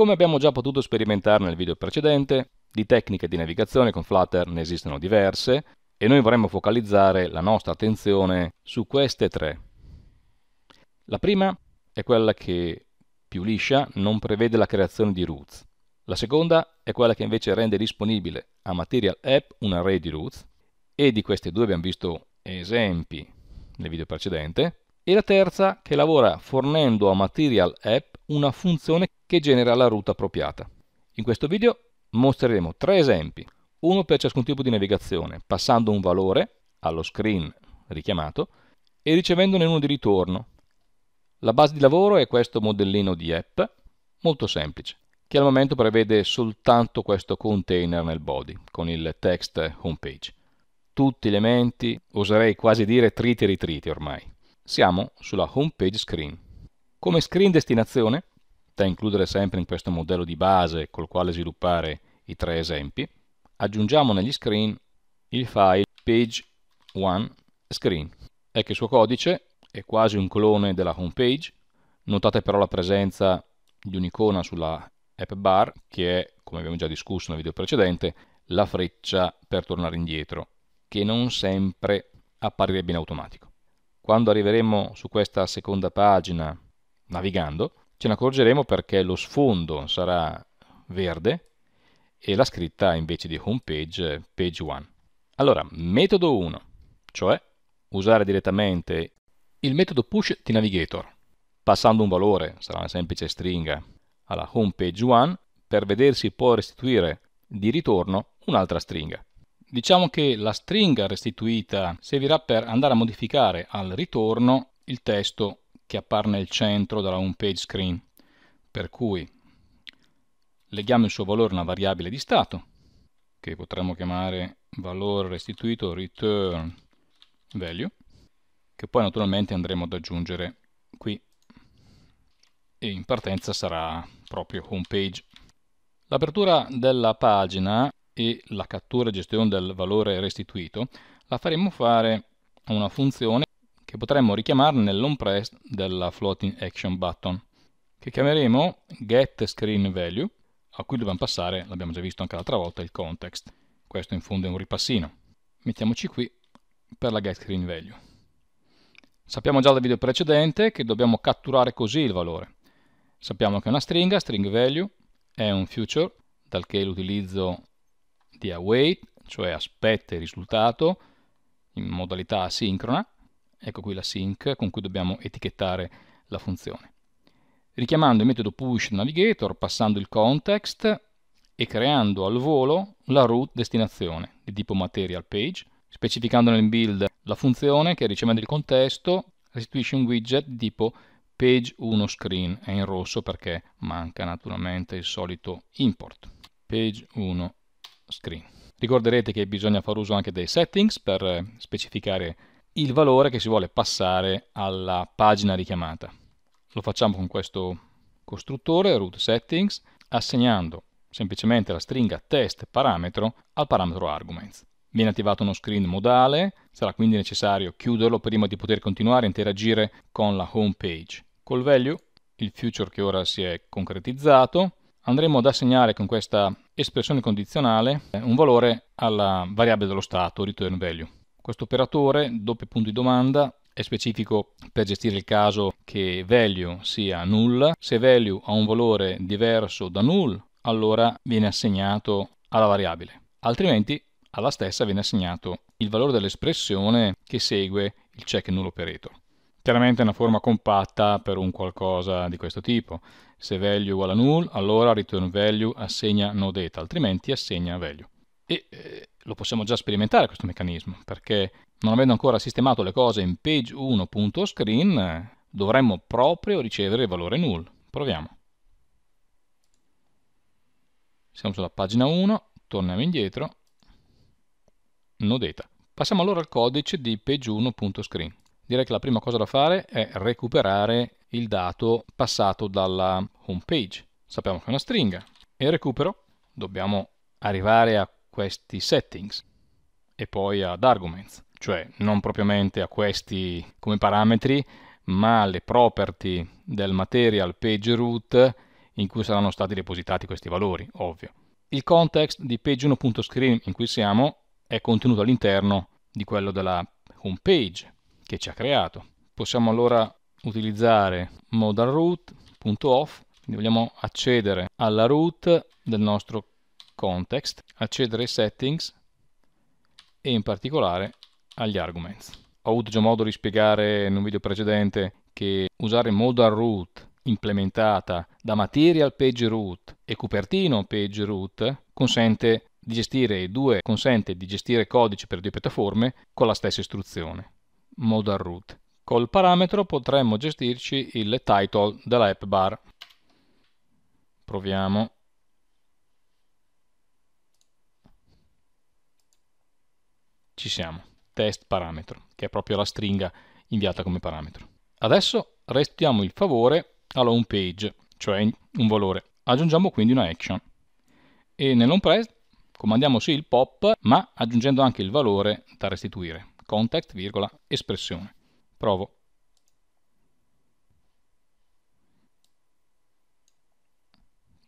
Come abbiamo già potuto sperimentare nel video precedente, di tecniche di navigazione con Flutter ne esistono diverse e noi vorremmo focalizzare la nostra attenzione su queste tre. La prima è quella che più liscia non prevede la creazione di roots. La seconda è quella che invece rende disponibile a Material App un array di roots e di queste due abbiamo visto esempi nel video precedente e la terza che lavora fornendo a Material App una funzione che genera la ruta appropriata. In questo video mostreremo tre esempi, uno per ciascun tipo di navigazione, passando un valore allo screen richiamato e ricevendone uno di ritorno. La base di lavoro è questo modellino di app, molto semplice, che al momento prevede soltanto questo container nel body, con il text homepage. Tutti elementi, oserei quasi dire triti e ritriti ormai siamo sulla Home Page Screen. Come screen destinazione, da includere sempre in questo modello di base col quale sviluppare i tre esempi, aggiungiamo negli screen il file page 1 screen. È ecco che il suo codice, è quasi un clone della home page, notate però la presenza di un'icona sulla app bar che è, come abbiamo già discusso nel video precedente, la freccia per tornare indietro, che non sempre apparirebbe in automatico. Quando arriveremo su questa seconda pagina navigando, ce ne accorgeremo perché lo sfondo sarà verde e la scritta invece di home page, page 1. Allora, metodo 1, cioè usare direttamente il metodo push di navigator, passando un valore, sarà una semplice stringa, alla home page 1 per vedersi può restituire di ritorno un'altra stringa. Diciamo che la stringa restituita servirà per andare a modificare al ritorno il testo che appare nel centro della home page screen. Per cui leghiamo il suo valore a una variabile di stato, che potremmo chiamare valore restituito return value, che poi naturalmente andremo ad aggiungere qui. E in partenza sarà proprio home page. L'apertura della pagina e la cattura e gestione del valore restituito, la faremo fare a una funzione che potremmo richiamare nell'onpress della floating action button, che chiameremo getScreenValue, a cui dobbiamo passare, l'abbiamo già visto anche l'altra volta, il context. Questo in fondo è un ripassino. Mettiamoci qui per la getScreenValue. Sappiamo già dal video precedente che dobbiamo catturare così il valore. Sappiamo che è una stringa, stringValue, è un future, dal che l'utilizzo di await, cioè aspetta il risultato in modalità asincrona, ecco qui la sync con cui dobbiamo etichettare la funzione. Richiamando il metodo push navigator, passando il context e creando al volo la root destinazione di tipo material page, specificando nel build la funzione che ricevendo il contesto restituisce un widget di tipo page 1 screen, è in rosso perché manca naturalmente il solito import. Page 1 screen. Ricorderete che bisogna far uso anche dei settings per eh, specificare il valore che si vuole passare alla pagina richiamata. Lo facciamo con questo costruttore root settings assegnando semplicemente la stringa test parametro al parametro arguments. Viene attivato uno screen modale, sarà quindi necessario chiuderlo prima di poter continuare a interagire con la home page. Col value, il future che ora si è concretizzato, andremo ad assegnare con questa espressione condizionale un valore alla variabile dello stato, return value. Questo operatore, doppio punto di domanda, è specifico per gestire il caso che value sia null. Se value ha un valore diverso da null, allora viene assegnato alla variabile. Altrimenti alla stessa viene assegnato il valore dell'espressione che segue il check null operator chiaramente una forma compatta per un qualcosa di questo tipo. Se value uguale a null, allora return value assegna no data, altrimenti assegna value. E eh, lo possiamo già sperimentare questo meccanismo, perché non avendo ancora sistemato le cose in page 1.screen, dovremmo proprio ricevere il valore null. Proviamo. Siamo sulla pagina 1, torniamo indietro, no data. Passiamo allora al codice di page1.screen direi che la prima cosa da fare è recuperare il dato passato dalla home page. Sappiamo che è una stringa e recupero dobbiamo arrivare a questi settings e poi ad arguments, cioè non propriamente a questi come parametri, ma alle property del material page root in cui saranno stati depositati questi valori, ovvio. Il context di page 1.screen in cui siamo è contenuto all'interno di quello della home page, che ci ha creato. Possiamo allora utilizzare modal root.off, quindi vogliamo accedere alla root del nostro context, accedere ai settings e in particolare agli arguments. Ho avuto già modo di spiegare in un video precedente che usare modal root implementata da material page root e cupertino page root consente di gestire due, consente di gestire codice per due piattaforme con la stessa istruzione modal root. Col parametro potremmo gestirci il title della app bar. Proviamo. Ci siamo. Test parametro, che è proprio la stringa inviata come parametro. Adesso restituiamo il favore alla home page, cioè un valore. Aggiungiamo quindi una action. E nell'home press comandiamo sì il pop, ma aggiungendo anche il valore da restituire contact, virgola, espressione. Provo.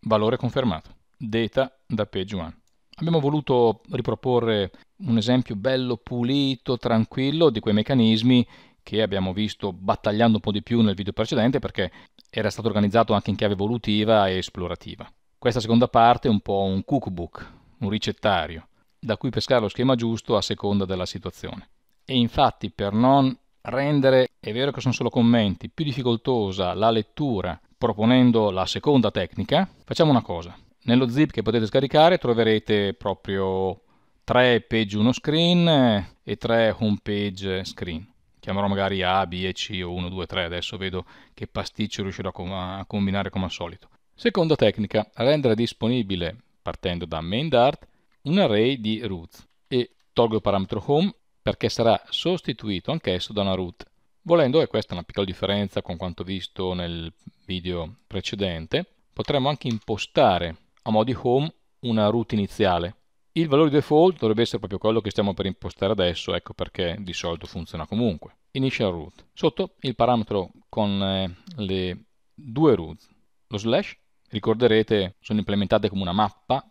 Valore confermato. Data da page 1. Abbiamo voluto riproporre un esempio bello, pulito, tranquillo di quei meccanismi che abbiamo visto battagliando un po' di più nel video precedente perché era stato organizzato anche in chiave evolutiva e esplorativa. Questa seconda parte è un po' un cookbook, un ricettario, da cui pescare lo schema giusto a seconda della situazione e infatti per non rendere, è vero che sono solo commenti, più difficoltosa la lettura proponendo la seconda tecnica, facciamo una cosa. Nello zip che potete scaricare troverete proprio tre page uno screen eh, e tre home page screen. Chiamerò magari A, B e C o 1, 2, 3, adesso vedo che pasticcio riuscirò a, combinare come al solito. Seconda tecnica, rendere disponibile, partendo da main dart, un array di roots. e tolgo il parametro home perché sarà sostituito anch'esso da una root. Volendo, e questa è una piccola differenza con quanto visto nel video precedente, potremmo anche impostare a modi home una root iniziale. Il valore default dovrebbe essere proprio quello che stiamo per impostare adesso, ecco perché di solito funziona comunque. Initial root. Sotto il parametro con eh, le due root. Lo slash, ricorderete, sono implementate come una mappa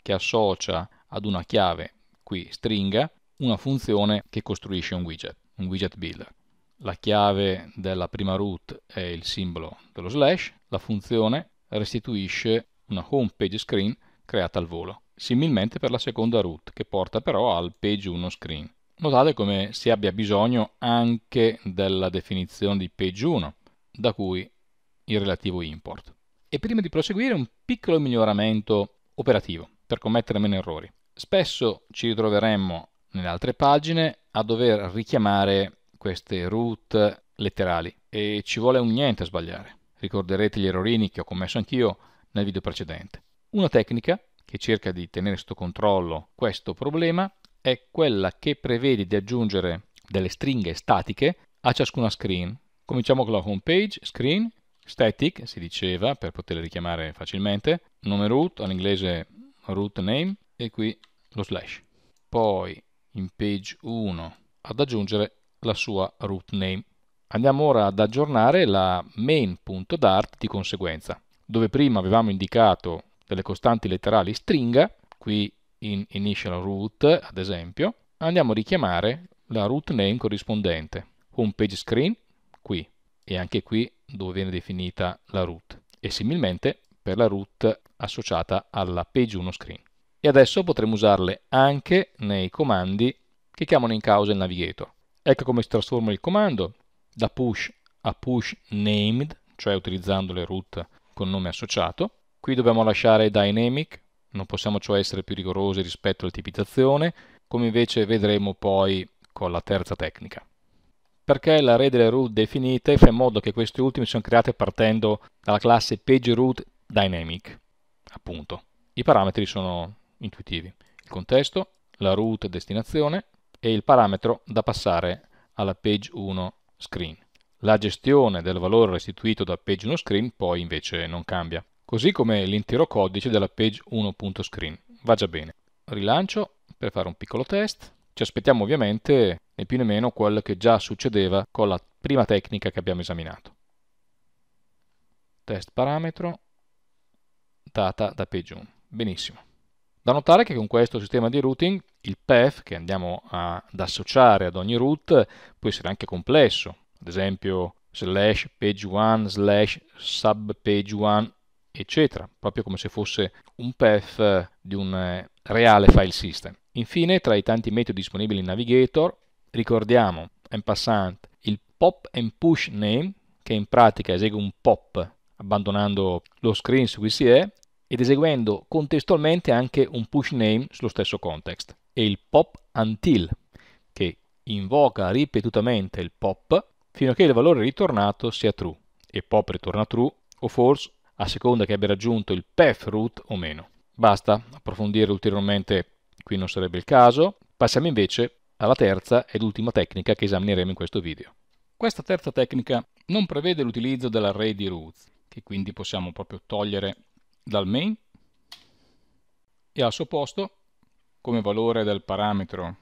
che associa ad una chiave qui stringa una funzione che costruisce un widget, un widget builder. La chiave della prima root è il simbolo dello slash, la funzione restituisce una home page screen creata al volo, similmente per la seconda root che porta però al page 1 screen. Notate come si abbia bisogno anche della definizione di page 1, da cui il relativo import. E prima di proseguire un piccolo miglioramento operativo per commettere meno errori. Spesso ci ritroveremmo nelle altre pagine a dover richiamare queste root letterali e ci vuole un niente a sbagliare. Ricorderete gli errorini che ho commesso anch'io nel video precedente. Una tecnica che cerca di tenere sotto controllo questo problema è quella che prevede di aggiungere delle stringhe statiche a ciascuna screen. Cominciamo con la home page, screen, static si diceva per poterle richiamare facilmente, nome root, all'inglese root name e qui lo slash. Poi in page 1 ad aggiungere la sua root name. Andiamo ora ad aggiornare la main.dart di conseguenza, dove prima avevamo indicato delle costanti letterali stringa, qui in initial root ad esempio, andiamo a richiamare la root name corrispondente, home page screen qui e anche qui dove viene definita la root e similmente per la root associata alla page 1 screen e adesso potremo usarle anche nei comandi che chiamano in causa il navigator. Ecco come si trasforma il comando da push a push named, cioè utilizzando le root con nome associato. Qui dobbiamo lasciare dynamic, non possiamo cioè essere più rigorosi rispetto alla tipizzazione, come invece vedremo poi con la terza tecnica. Perché l'array delle root definite fa in modo che queste ultime siano create partendo dalla classe page root dynamic, appunto. I parametri sono intuitivi. Il contesto, la route destinazione e il parametro da passare alla page 1 screen. La gestione del valore restituito da page 1 screen poi invece non cambia, così come l'intero codice della page 1.screen. Va già bene. Rilancio per fare un piccolo test. Ci aspettiamo ovviamente né più né meno quello che già succedeva con la prima tecnica che abbiamo esaminato. Test parametro, data da page 1. Benissimo. Da notare che con questo sistema di routing il path che andiamo ad associare ad ogni root può essere anche complesso, ad esempio slash page1 slash sub page 1 eccetera, proprio come se fosse un path di un eh, reale file system. Infine, tra i tanti metodi disponibili in Navigator, ricordiamo en passant il pop and push name, che in pratica esegue un pop abbandonando lo screen su cui si è, ed eseguendo contestualmente anche un push name sullo stesso context e il pop until che invoca ripetutamente il pop fino a che il valore ritornato sia true e pop ritorna true o false a seconda che abbia raggiunto il path root o meno. Basta approfondire ulteriormente, qui non sarebbe il caso. Passiamo invece alla terza ed ultima tecnica che esamineremo in questo video. Questa terza tecnica non prevede l'utilizzo dell'array di roots, che quindi possiamo proprio togliere dal main e al suo posto come valore del parametro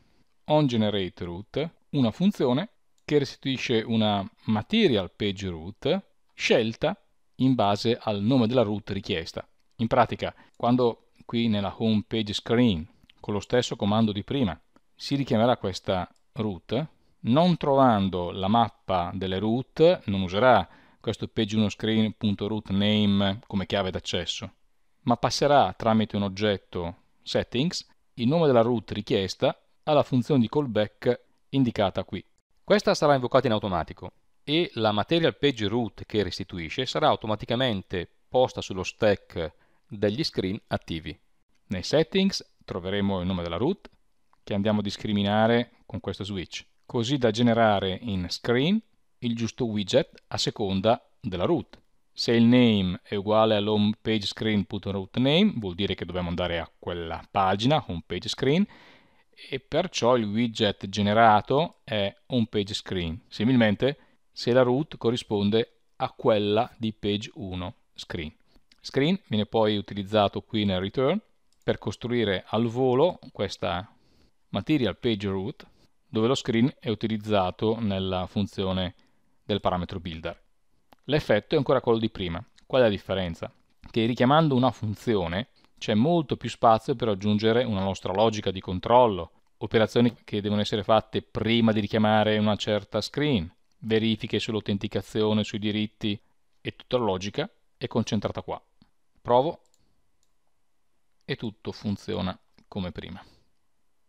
onGenerateRoot una funzione che restituisce una materialPageRoot scelta in base al nome della root richiesta. In pratica, quando qui nella home page screen con lo stesso comando di prima si richiamerà questa root, non trovando la mappa delle root non userà questo page 1 screenrootname come chiave d'accesso, ma passerà tramite un oggetto settings il nome della root richiesta alla funzione di callback indicata qui. Questa sarà invocata in automatico e la material page root che restituisce sarà automaticamente posta sullo stack degli screen attivi. Nei settings troveremo il nome della root che andiamo a discriminare con questo switch, così da generare in screen il giusto widget a seconda della root. Se il name è uguale all'homepagescreen.rootname vuol dire che dobbiamo andare a quella pagina, homepagescreen, e perciò il widget generato è homepagescreen. Similmente, se la root corrisponde a quella di page 1 screen. Screen viene poi utilizzato qui nel return per costruire al volo questa material page dove lo screen è utilizzato nella funzione del parametro builder. L'effetto è ancora quello di prima. Qual è la differenza? Che richiamando una funzione c'è molto più spazio per aggiungere una nostra logica di controllo, operazioni che devono essere fatte prima di richiamare una certa screen, verifiche sull'autenticazione, sui diritti e tutta la logica è concentrata qua. Provo e tutto funziona come prima.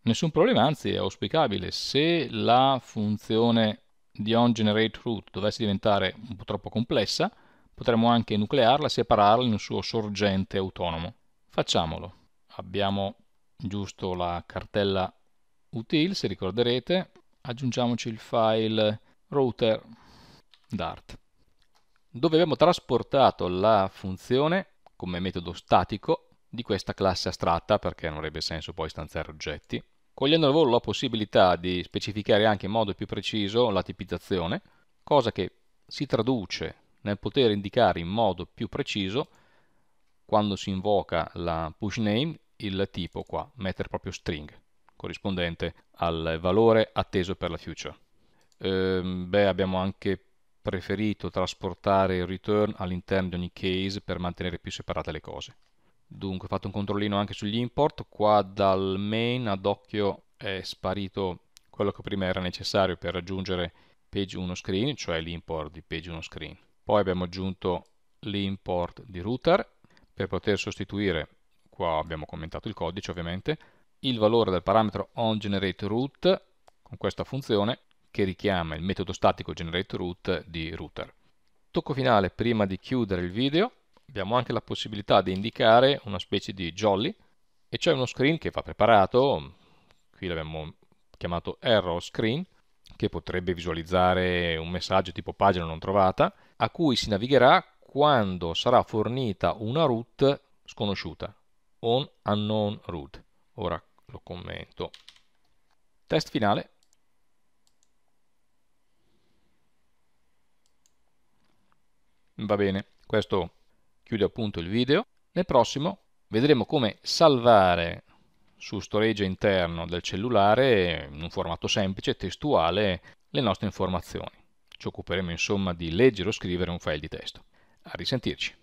Nessun problema, anzi è auspicabile. Se la funzione di onGenerateRoot dovesse diventare un po' troppo complessa, potremmo anche nuclearla e separarla in un suo sorgente autonomo. Facciamolo. Abbiamo giusto la cartella util, se ricorderete, aggiungiamoci il file router dart, dove abbiamo trasportato la funzione come metodo statico di questa classe astratta, perché non avrebbe senso poi stanziare oggetti, cogliendo al volo la possibilità di specificare anche in modo più preciso la tipizzazione, cosa che si traduce nel poter indicare in modo più preciso quando si invoca la push name il tipo qua, mettere proprio string corrispondente al valore atteso per la future. Ehm, beh, abbiamo anche preferito trasportare il return all'interno di ogni case per mantenere più separate le cose. Dunque, fatto un controllino anche sugli import. Qua dal main ad occhio è sparito quello che prima era necessario per raggiungere page 1 screen, cioè l'import di page 1 screen. Poi abbiamo aggiunto l'import di router per poter sostituire, qua abbiamo commentato il codice ovviamente, il valore del parametro onGenerateRoot con questa funzione che richiama il metodo statico generateRoot di router. Tocco finale prima di chiudere il video abbiamo anche la possibilità di indicare una specie di jolly, e c'è uno screen che va preparato, qui l'abbiamo chiamato error screen, che potrebbe visualizzare un messaggio tipo pagina non trovata, a cui si navigherà quando sarà fornita una root sconosciuta, on unknown root. Ora lo commento. Test finale. Va bene, questo chiude appunto il video. Nel prossimo vedremo come salvare su storage interno del cellulare in un formato semplice, testuale, le nostre informazioni. Ci occuperemo insomma di leggere o scrivere un file di testo. A risentirci.